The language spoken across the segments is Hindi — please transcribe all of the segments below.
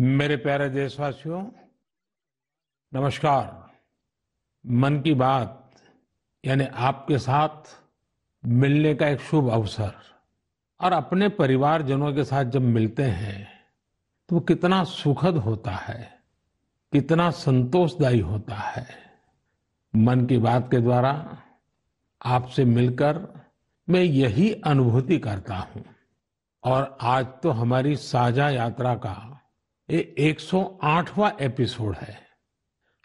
मेरे प्यारे देशवासियों नमस्कार मन की बात यानी आपके साथ मिलने का एक शुभ अवसर और अपने परिवारजनों के साथ जब मिलते हैं तो कितना सुखद होता है कितना संतोषदायी होता है मन की बात के द्वारा आपसे मिलकर मैं यही अनुभूति करता हूं और आज तो हमारी साझा यात्रा का ये 108वां एपिसोड है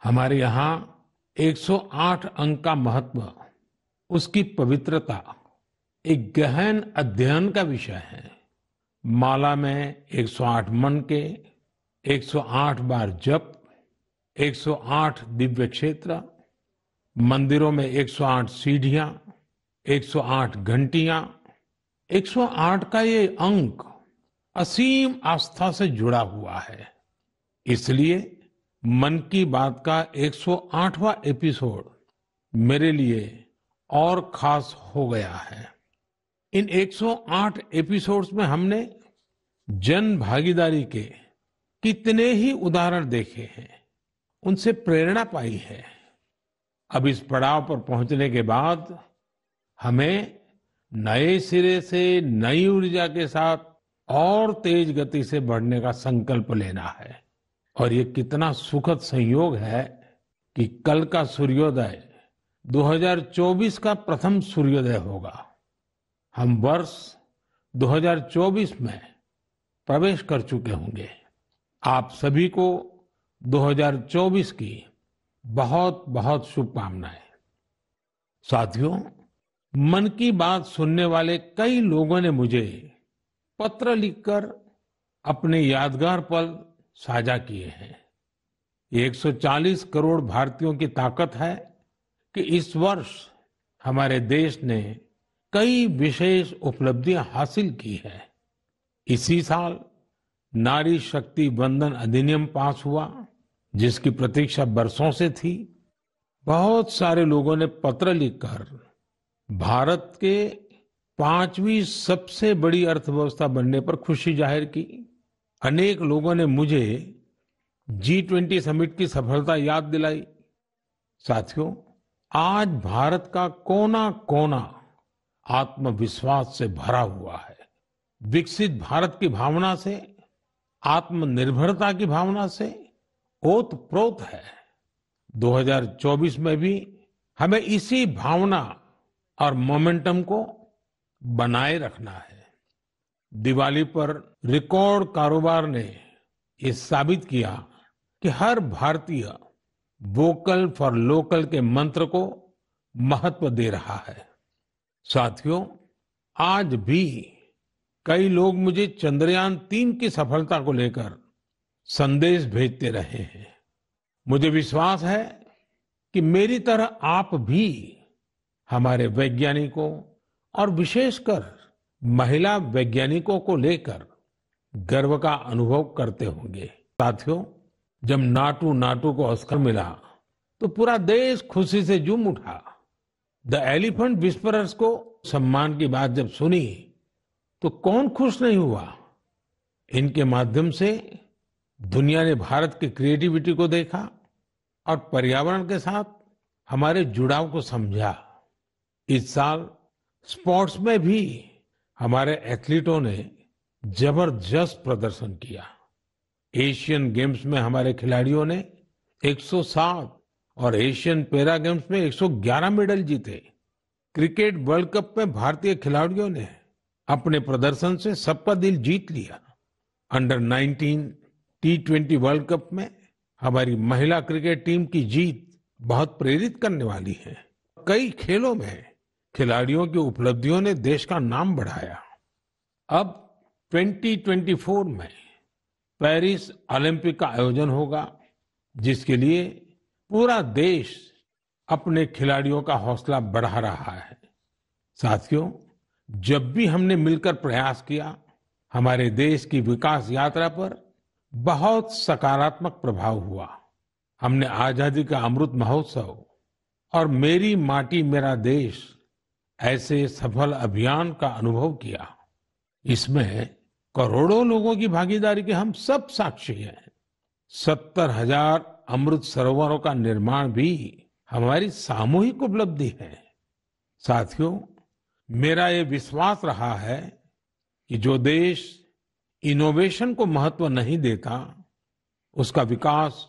हमारे यहां 108 अंक का महत्व उसकी पवित्रता एक गहन अध्ययन का विषय है माला में 108 मन के 108 बार जप 108 दिव्य क्षेत्र मंदिरों में 108 सीढ़ियां 108 घंटियां 108 का ये अंक असीम आस्था से जुड़ा हुआ है इसलिए मन की बात का 108वां एपिसोड मेरे लिए और खास हो गया है इन 108 एपिसोड्स में हमने जन भागीदारी के कितने ही उदाहरण देखे हैं उनसे प्रेरणा पाई है अब इस पड़ाव पर पहुंचने के बाद हमें नए सिरे से नई ऊर्जा के साथ और तेज गति से बढ़ने का संकल्प लेना है और ये कितना सुखद संयोग है कि कल का सूर्योदय 2024 का प्रथम सूर्योदय होगा हम वर्ष 2024 में प्रवेश कर चुके होंगे आप सभी को 2024 की बहुत बहुत शुभकामनाएं साथियों मन की बात सुनने वाले कई लोगों ने मुझे पत्र लिखकर अपने यादगार पल साझा किए हैं ये 140 करोड़ भारतीयों की ताकत है कि इस वर्ष हमारे देश ने कई विशेष उपलब्धियां हासिल की है इसी साल नारी शक्ति बंधन अधिनियम पास हुआ जिसकी प्रतीक्षा बरसों से थी बहुत सारे लोगों ने पत्र लिखकर भारत के पांचवी सबसे बड़ी अर्थव्यवस्था बनने पर खुशी जाहिर की अनेक लोगों ने मुझे जी ट्वेंटी समिट की सफलता याद दिलाई साथियों आज भारत का कोना कोना आत्मविश्वास से भरा हुआ है विकसित भारत की भावना से आत्मनिर्भरता की भावना से ओत प्रोत है 2024 में भी हमें इसी भावना और मोमेंटम को बनाए रखना है दिवाली पर रिकॉर्ड कारोबार ने ये साबित किया कि हर भारतीय वोकल फॉर लोकल के मंत्र को महत्व दे रहा है साथियों आज भी कई लोग मुझे चंद्रयान तीन की सफलता को लेकर संदेश भेजते रहे हैं मुझे विश्वास है कि मेरी तरह आप भी हमारे वैज्ञानिकों और विशेषकर महिला वैज्ञानिकों को लेकर गर्व का अनुभव करते होंगे साथियों जब नाटू नाटू को अवस्कर मिला तो पूरा देश खुशी से जुम उठा द एलिफेंट विस्परर्स को सम्मान की बात जब सुनी तो कौन खुश नहीं हुआ इनके माध्यम से दुनिया ने भारत की क्रिएटिविटी को देखा और पर्यावरण के साथ हमारे जुड़ाव को समझा इस साल स्पोर्ट्स में भी हमारे एथलीटों ने जबरदस्त प्रदर्शन किया एशियन गेम्स में हमारे खिलाड़ियों ने 107 और एशियन पैरा गेम्स में 111 मेडल जीते क्रिकेट वर्ल्ड कप में भारतीय खिलाड़ियों ने अपने प्रदर्शन से सबका दिल जीत लिया under 19 T twenty world cup में हमारी महिला क्रिकेट टीम की जीत बहुत प्रेरित करने वाली है कई खेलों में खिलाड़ियों की उपलब्धियों ने देश का नाम बढ़ाया अब 2024 में पेरिस ओलंपिक का आयोजन होगा जिसके लिए पूरा देश अपने खिलाड़ियों का हौसला बढ़ा रहा है साथियों जब भी हमने मिलकर प्रयास किया हमारे देश की विकास यात्रा पर बहुत सकारात्मक प्रभाव हुआ हमने आजादी का अमृत महोत्सव और मेरी माटी मेरा देश ऐसे सफल अभियान का अनुभव किया इसमें करोड़ों लोगों की भागीदारी के हम सब साक्षी हैं सत्तर हजार अमृत सरोवरों का निर्माण भी हमारी सामूहिक उपलब्धि है साथियों मेरा ये विश्वास रहा है कि जो देश इनोवेशन को महत्व नहीं देता उसका विकास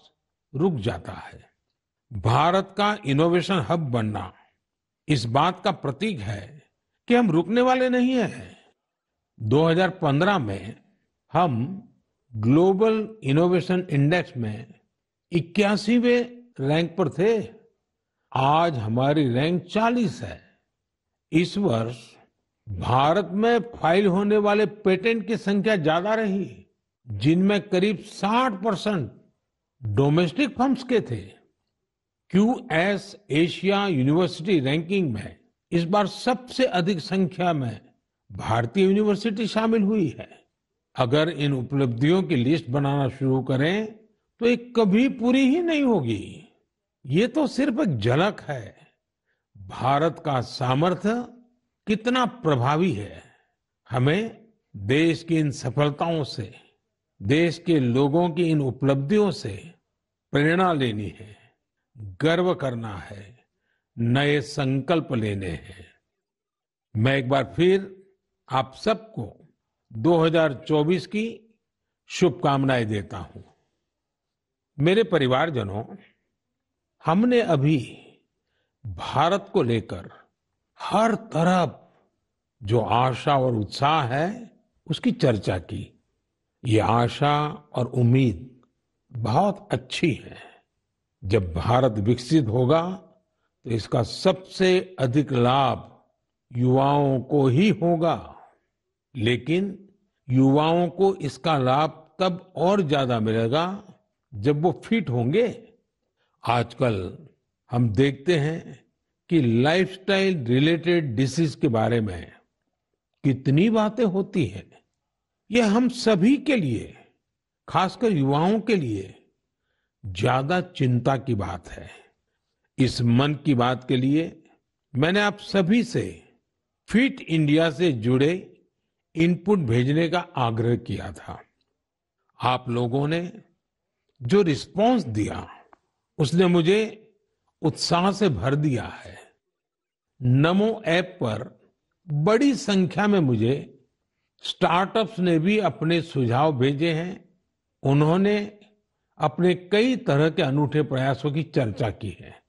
रुक जाता है भारत का इनोवेशन हब बनना इस बात का प्रतीक है कि हम रुकने वाले नहीं हैं 2015 में हम ग्लोबल इनोवेशन इंडेक्स में इक्यासीवें रैंक पर थे आज हमारी रैंक 40 है इस वर्ष भारत में फाइल होने वाले पेटेंट की संख्या ज्यादा रही जिनमें करीब 60 परसेंट डोमेस्टिक फर्म्स के थे Q S Asia university ranking में इस बार सबसे अधिक संख्या में भारतीय यूनिवर्सिटी शामिल हुई है अगर इन उपलब्धियों की लिस्ट बनाना शुरू करें तो ये कभी पूरी ही नहीं होगी ये तो सिर्फ एक झलक है भारत का सामर्थ्य कितना प्रभावी है हमें देश की इन सफलताओं से देश के लोगों की इन उपलब्धियों से प्रेरणा लेनी है गर्व करना है नए संकल्प लेने हैं मैं एक बार फिर आप सबको 2024 की शुभकामनाएं देता हूं मेरे परिवारजनों हमने अभी भारत को लेकर हर तरफ जो आशा और उत्साह है उसकी चर्चा की ये आशा और उम्मीद बहुत अच्छी है जब भारत विकसित होगा तो इसका सबसे अधिक लाभ युवाओं को ही होगा लेकिन युवाओं को इसका लाभ तब और ज्यादा मिलेगा जब वो फिट होंगे आजकल हम देखते हैं कि लाइफस्टाइल रिलेटेड डिसीज के बारे में कितनी बातें होती हैं ये हम सभी के लिए खासकर युवाओं के लिए ज्यादा चिंता की बात है इस मन की बात के लिए मैंने आप सभी से फिट इंडिया से जुड़े इनपुट भेजने का आग्रह किया था आप लोगों ने जो रिस्पांस दिया उसने मुझे उत्साह से भर दिया है नमो ऐप पर बड़ी संख्या में मुझे स्टार्टअप्स ने भी अपने सुझाव भेजे हैं उन्होंने अपने कई तरह के अनूठे प्रयासों की चर्चा की है